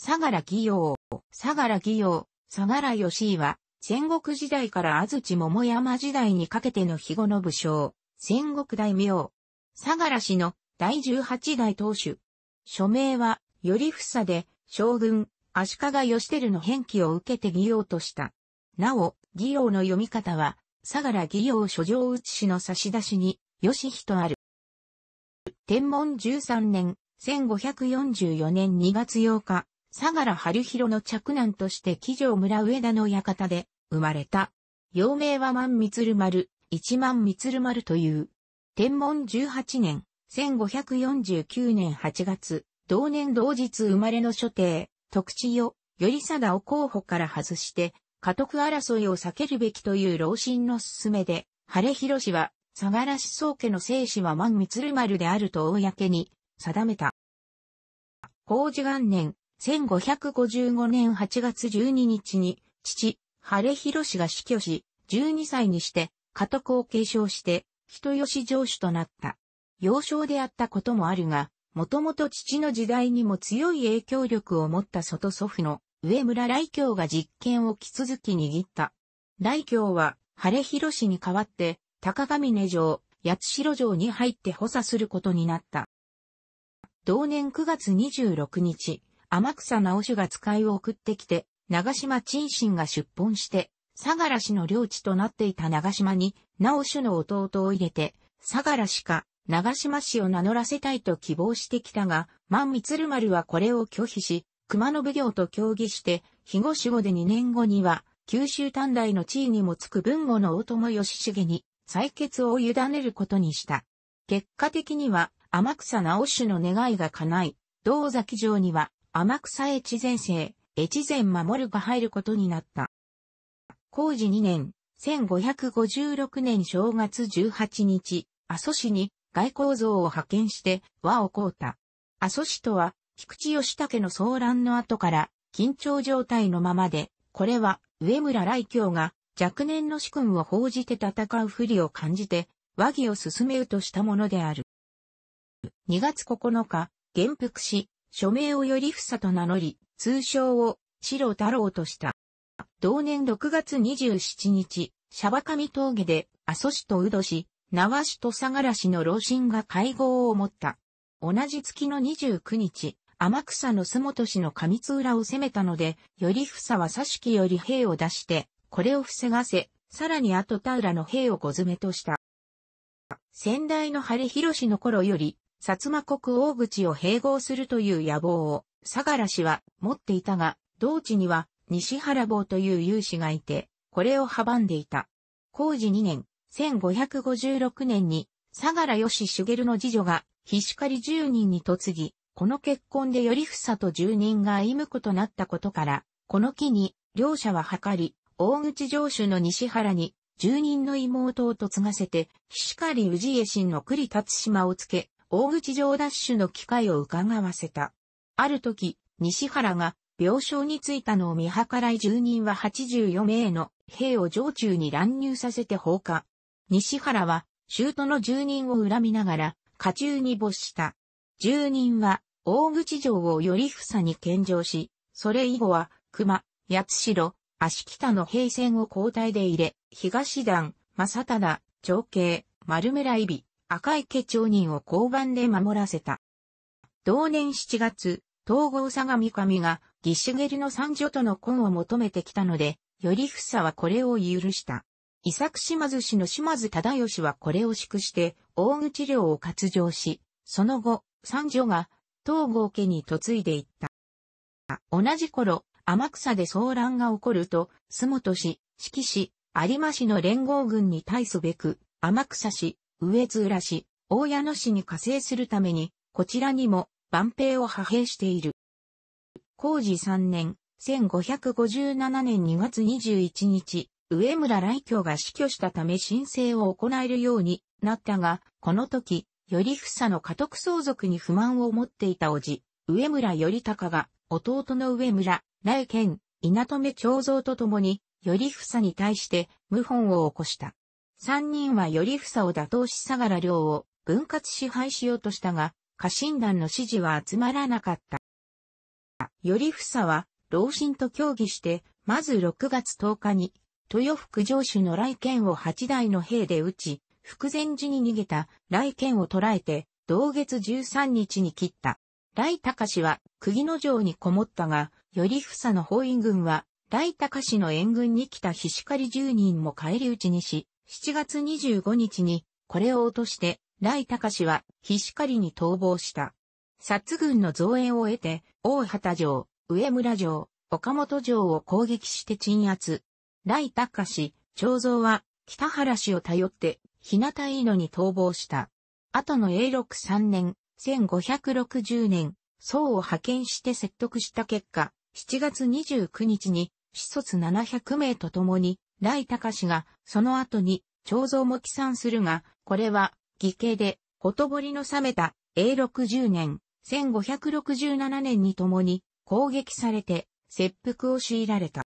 相良義陽、相良義陽、相良義は、戦国時代から安土桃山時代にかけての肥後の武将、戦国大名。相良氏の第十八代当主。署名は、より房で、将軍、足利義輝の返記を受けて義陽とした。なお、義陽の読み方は、相良義陽書状写しの差し出しに、義人ある。天文13年、1544年2月8日、相良春弘の着男として騎乗村上田の館で生まれた。幼名は万光丸、一万光丸という。天文18年、1549年8月、同年同日生まれの所定、徳地よ、頼貞を候補から外して、家督争いを避けるべきという老臣の勧めで、晴広氏は、相良氏宗家の生死は万光丸であると公に定めた。工事元年、1555年8月12日に、父、晴弘氏が死去し、12歳にして、家督を継承して、人吉城主となった。幼少であったこともあるが、もともと父の時代にも強い影響力を持った外祖父の上村来京が実権をき続き握った。来京は、晴弘氏に代わって、高上根城、八代城に入って補佐することになった。同年9月26日、天草直主が使いを送ってきて、長島陳信が出奔して、相良氏の領地となっていた長島に、直主の弟を入れて、相良氏か、長島氏を名乗らせたいと希望してきたが、万光丸はこれを拒否し、熊野奉行と協議して、肥後守護で2年後には、九州短大の地位にもつく文後の大友義重に、採決を委ねることにした。結果的には、天草直主の願いが叶い、道崎城には、天草越前生、越前守が入ることになった。工事2年、1556年正月18日、阿蘇市に外交像を派遣して和を凍うた。阿蘇市とは、菊池義武の騒乱の後から、緊張状態のままで、これは上村来京が若年の主君を報じて戦う不利を感じて、和議を進めるうとしたものである。2月9日、元服し、署名をより房と名乗り、通称を白太郎とした。同年6月27日、シャバカミ峠で阿蘇市と宇土市、縄市と相良市の老人が会合を持った。同じ月の29日、天草の洲本市の上津浦を攻めたので、頼房は佐敷より兵を出して、これを防がせ、さらに後田浦の兵を小詰めとした。先代の晴広氏の頃より、薩摩国大口を併合するという野望を、相良氏は持っていたが、同地には西原坊という勇士がいて、これを阻んでいた。工事2年、1556年に、相良義茂の次女が、ひしかり10人に嫁ぎ、この結婚で頼房と住人が歩むことなったことから、この機に、両者は図り、大口城主の西原に、住人の妹を嫁がせて、ひしかり氏家神の栗辰島をつけ、大口上ダッシュの機会を伺わせた。ある時、西原が病床についたのを見計らい住人は84名の兵を城中に乱入させて放火。西原は、州都の住人を恨みながら、家中に没した。住人は、大口城をより房に献上し、それ以後は、熊、八代、足北の兵線を交代で入れ、東段、正忠、長兄、丸村伊備、赤池町人を交番で守らせた。同年7月、統合相模神が義重の三女との婚を求めてきたので、頼房はこれを許した。伊作島津氏の島津忠義はこれを祝して、大口領を割譲し、その後、三女が東郷家に嫁いでいった。同じ頃、天草で騒乱が起こると、洲本市、四季市、有馬市の連合軍に対すべく、天草市、上津浦市、大谷野市に加勢するために、こちらにも万兵を派兵している。工事3年、1557年2月21日、上村来京が死去したため申請を行えるようになったが、この時、頼房の家督相続に不満を持っていた叔父、上村頼隆が、弟の上村、来県、稲留長蔵と共に、頼房に対して、謀反を起こした。三人は頼房を打倒し相良領を分割支配しようとしたが、家臣団の支持は集まらなかった。頼房は、老臣と協議して、まず6月10日に、豊福城主の来県を八代の兵で撃ち、福前寺に逃げた来県を捕らえて、同月13日に切った。来隆は釘の城にこもったが、頼房の包囲軍は、来隆の援軍に来た菱狩り10人も帰り討ちにし、7月25日にこれを落として雷隆は菱狩に逃亡した。殺軍の増援を得て、大畑城、上村城、岡本城を攻撃して鎮圧。雷隆、長蔵は北原氏を頼って日向井野に逃亡した。後の永禄3年、1560年、宋を派遣して説得した結果、7月29日に、始卒700名と共に、来隆が、その後に、彫像も起算するが、これは、義兄で、ほとぼりの冷めた、永禄年、0年、1567年に共に、攻撃されて、切腹を強いられた。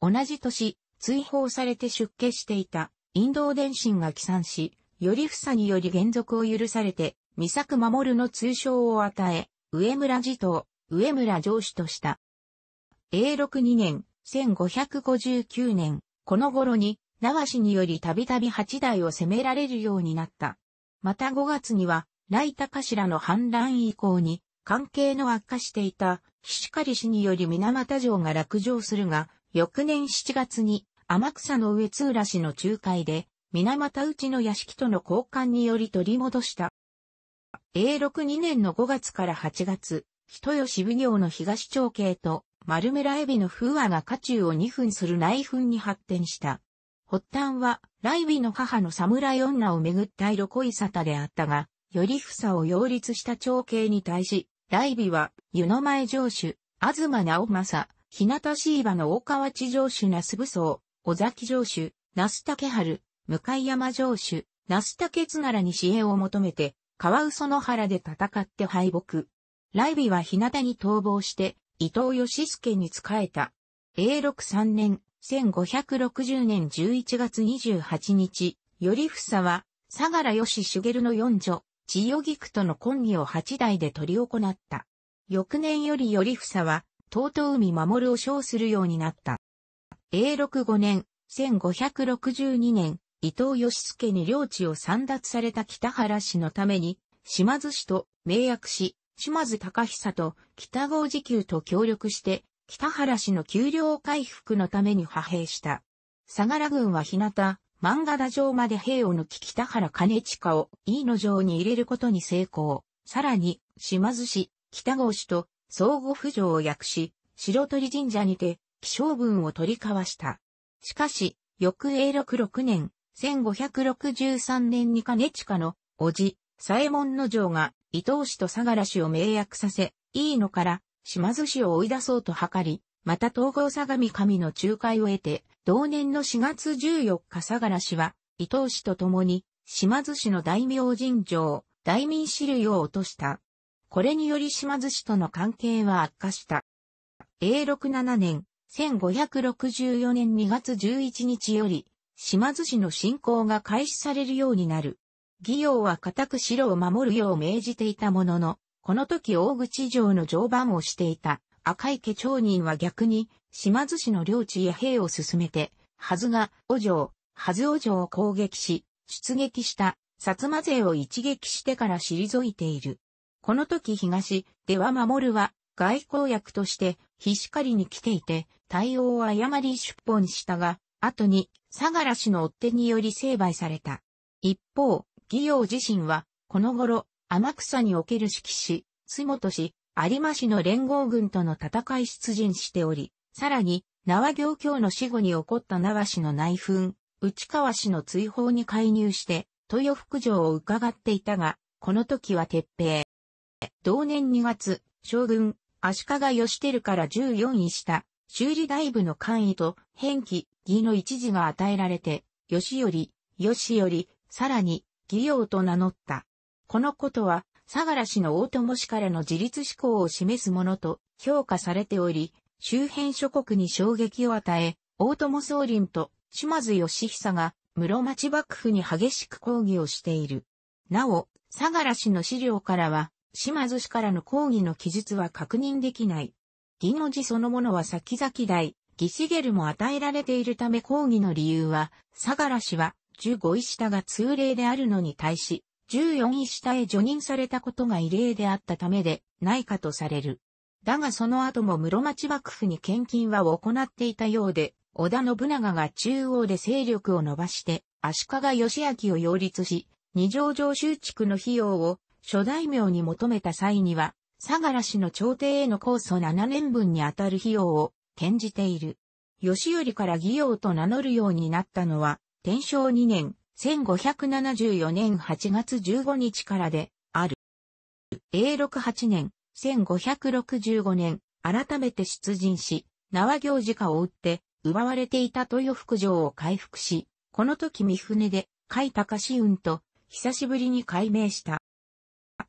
同じ年、追放されて出家していた、インド伝心が起算し、より房により原則を許されて、三作守の通称を与え、上村寺頭、上村上司とした。永禄2年、1559年、この頃に、長氏によりたびたび八代を攻められるようになった。また5月には、来高頭の反乱以降に、関係の悪化していた、菱狩氏により水俣城が落城するが、翌年7月に、天草の上津浦氏の仲介で、水俣内の屋敷との交換により取り戻した。永禄2年の5月から8月、人吉奉行の東町慶と丸メラエビの風和が家中を2分する内紛に発展した。発端は、ライビの母の侍女をめぐった色恋沙汰であったが、より房を擁立した長兄に対し、ライビは、湯の前城主、東直政、日向椎葉の大河内城主那須武装、尾崎城主、那須竹春、向山城主、那須竹津ならに支援を求めて、川嘘の原で戦って敗北。ライビは日向に逃亡して、伊藤義助に仕えた。永禄3年、1560年11月28日、頼房は、相良義茂の四女、千代菊との婚儀を八代で取り行った。翌年より頼房は、尊海守を称するようになった。永禄5年、1562年、伊藤義助に領地を散奪された北原氏のために、島津氏と名約し、島津隆久と北郷時給と協力して、北原氏の給料回復のために派兵した。相良軍は日向、漫画田城まで兵を抜き北原兼近を飯野城に入れることに成功。さらに、島津氏、北郷氏と相互扶助を訳し、白鳥神社にて、気象文を取り交わした。しかし、翌永禄6年、1563年に兼近の、叔父、左衛門の城が、伊東氏と相良氏を迷惑させ、いいのから島津氏を追い出そうと図り、また統合相模神の仲介を得て、同年の4月14日相良氏は、伊東氏と共に、島津氏の大名尋常、大民支類を落とした。これにより島津氏との関係は悪化した。永禄7年、1564年2月11日より、島津氏の信仰が開始されるようになる。義王は固く城を守るよう命じていたものの、この時大口城の常磐をしていた赤池町人は逆に島津市の領地へ兵を進めて、はずが、お城、はずお城を攻撃し、出撃した薩摩勢を一撃してから退いている。この時東、では守は外交役として、ひしかりに来ていて、対応を誤り出奔したが、後に、相良氏の追手により成敗された。一方、義陽自身は、この頃、天草における指揮師、津本氏、有馬氏の連合軍との戦い出陣しており、さらに、縄行教の死後に起こった縄氏の内紛、内川氏の追放に介入して、豊福城を伺っていたが、この時は鉄平。同年2月、将軍、足利義輝から14位した、修理大部の官位と、変記、義の一時が与えられて、義り、義り、さらに、義王と名乗った。このことは、相良氏の大友氏からの自立志向を示すものと評価されており、周辺諸国に衝撃を与え、大友総林と島津義久が室町幕府に激しく抗議をしている。なお、相良氏の資料からは、島津氏からの抗議の記述は確認できない。義の字そのものは先々代、義茂も与えられているため抗議の理由は、相良氏は15位下が通例であるのに対し、14位下へ除任されたことが異例であったためで、ないかとされる。だがその後も室町幕府に献金は行っていたようで、織田信長が中央で勢力を伸ばして、足利義明を擁立し、二条城修築の費用を諸大名に求めた際には、相良氏の朝廷への控訴7年分にあたる費用を転じている。義頼から義陽と名乗るようになったのは、天正2年、1574年8月15日からで、ある。永禄8年、1565年、改めて出陣し、縄行事家を打って、奪われていた豊福城を回復し、この時三船で、甲斐隆運と、久しぶりに改名した。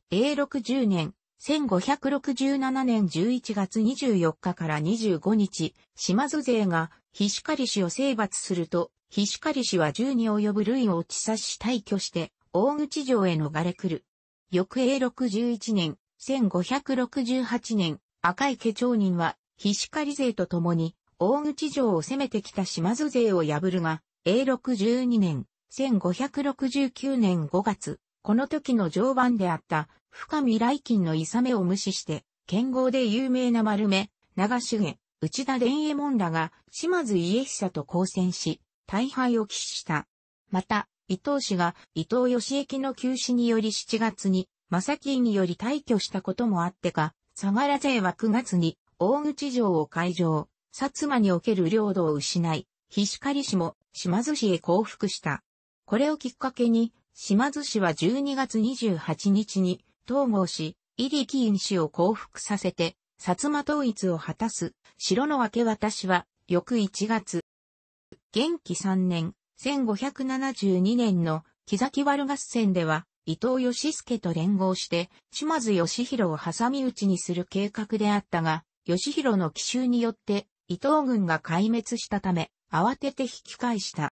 永禄10年、1567年11月24日から25日、島津勢が、菱狩氏を征伐すると、菱刈氏は銃に及ぶ類を落ち刺し退去して、大口城へ逃れ来る。翌永61年、1568年、赤池町人は、菱刈勢と共に、大口城を攻めてきた島津勢を破るが、永62年、1569年5月、この時の常磐であった、深見来金のいさめを無視して、剣豪で有名な丸目、長重、内田伝右衛門らが、島津家久と交戦し、大敗を喫した。また、伊藤氏が伊藤義行の休止により7月に、正木により退去したこともあってか、相良勢は9月に大口城を開城、薩摩における領土を失い、菱狩氏も島津氏へ降伏した。これをきっかけに、島津氏は12月28日に統合し、入木院イ氏を降伏させて、薩摩統一を果たす、城の明け渡しは、翌1月、元気3年、1572年の木崎悪合戦では、伊藤義助と連合して、島津義弘を挟み撃ちにする計画であったが、義弘の奇襲によって、伊藤軍が壊滅したため、慌てて引き返した。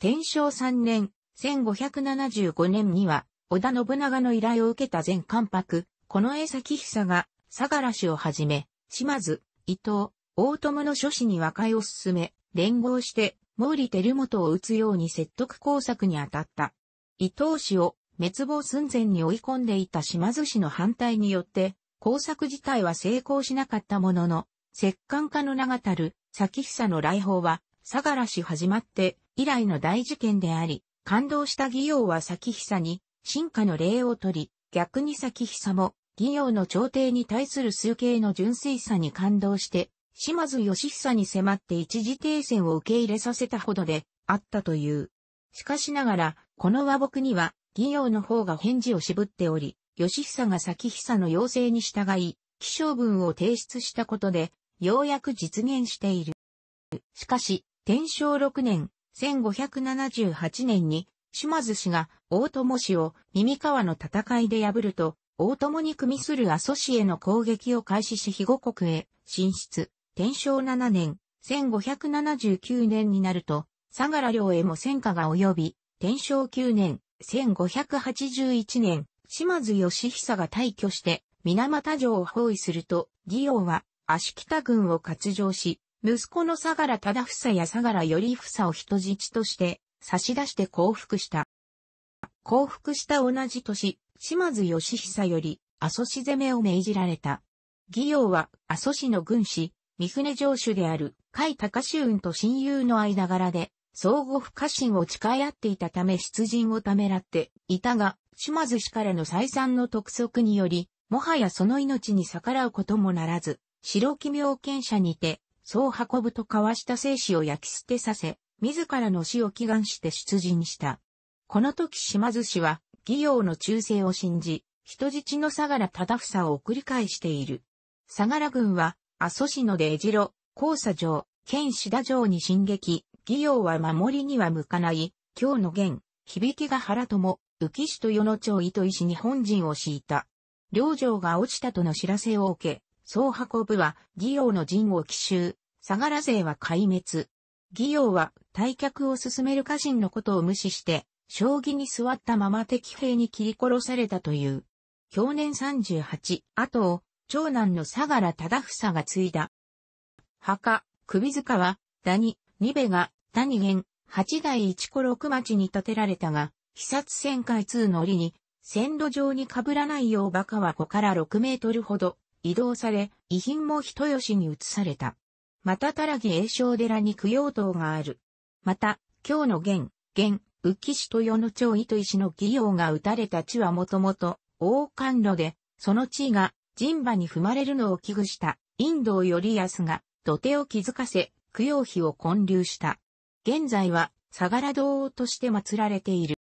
天正3年、1575年には、織田信長の依頼を受けた全関白、この江崎久が、相良氏をはじめ、島津、伊藤、大友の諸氏に和解を進め、連合して、毛利輝元を撃つように説得工作に当たった。伊藤氏を滅亡寸前に追い込んでいた島津氏の反対によって、工作自体は成功しなかったものの、摂関家の名がたる、先久の来訪は、相良氏始まって以来の大事件であり、感動した義陽は先久に、進化の礼を取り、逆に先久も、義陽の朝廷に対する数形の純粋さに感動して、島津義久に迫って一時停戦を受け入れさせたほどであったという。しかしながら、この和睦には、義陽の方が返事を渋っており、義久が先久の要請に従い、起承文を提出したことで、ようやく実現している。しかし、天正6年、1578年に、島津氏が大友氏を耳川の戦いで破ると、大友に組みする阿蘇氏への攻撃を開始し肥後国へ進出。天正7年、1579年になると、相良領へも戦火が及び、天正9年、1581年、島津義久が退去して、水俣城を包囲すると、義王は、足北軍を割上し、息子の相良忠房や相良頼房を人質として、差し出して降伏した。降伏した同じ年、島津義久より、阿蘇市攻めを命じられた。義王は、阿蘇市の軍師、三船城主である甲斐隆雲と親友の間柄で、相互不可侵を誓い合っていたため出陣をためらっていたが、島津氏からの再三の督促により、もはやその命に逆らうこともならず、白木妙見者にて、そう運ぶと交わした生死を焼き捨てさせ、自らの死を祈願して出陣した。この時島津氏は、義陽の忠誠を信じ、人質の相良忠房を繰り返している。相良軍は、阿蘇市の出城、黄砂城、県志田城に進撃、義陽は守りには向かない、今日の元、響が原とも、浮市と与野町糸石に本陣を敷いた。両城が落ちたとの知らせを受け、総運ぶは、義陽の陣を奇襲、相良勢は壊滅。義陽は、退却を進める家臣のことを無視して、将棋に座ったまま敵兵に切り殺されたという。去年38、後を、長男の相良忠房が継いだ。墓、首塚は、谷、二部が、谷源、八代一子六町に建てられたが、被殺旋回通の折に、線路上に被らないよう馬鹿は5から6メートルほど移動され、遺品も人吉に移された。また、たらぎ栄翔寺に供養塔がある。また、京の源、源、浮市世の町糸石の義陽が打たれた地はもともと、王冠路で、その地位が人馬に踏まれるのを危惧した、インドを道り安が、土手を気づかせ、供養碑を建立した。現在は、相良堂として祀られている。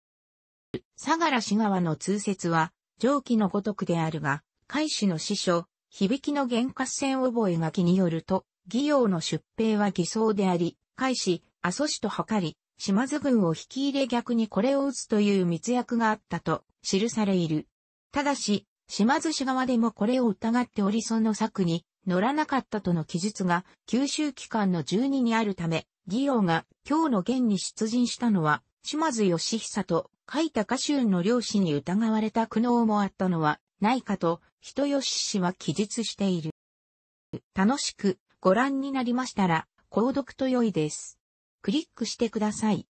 相良氏川の通説は、上記のごとくであるが、海氏の師匠、響きの原滑戦覚書によると、義王の出兵は偽装であり、海氏、阿蘇氏と図り、島津軍を引き入れ逆にこれを打つという密約があったと記されている。ただし、島津氏側でもこれを疑っておりその策に乗らなかったとの記述が九州期間の12にあるため、義王が今日の元に出陣したのは、島津義久と書いた歌集の漁師に疑われた苦悩もあったのはないかと、人吉氏は記述している。楽しくご覧になりましたら、購読と良いです。クリックしてください。